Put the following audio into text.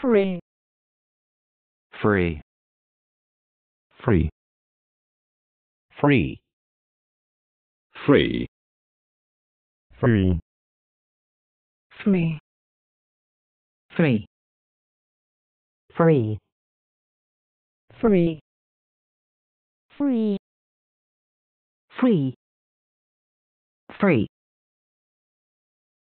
free free free free free free free free free free free free free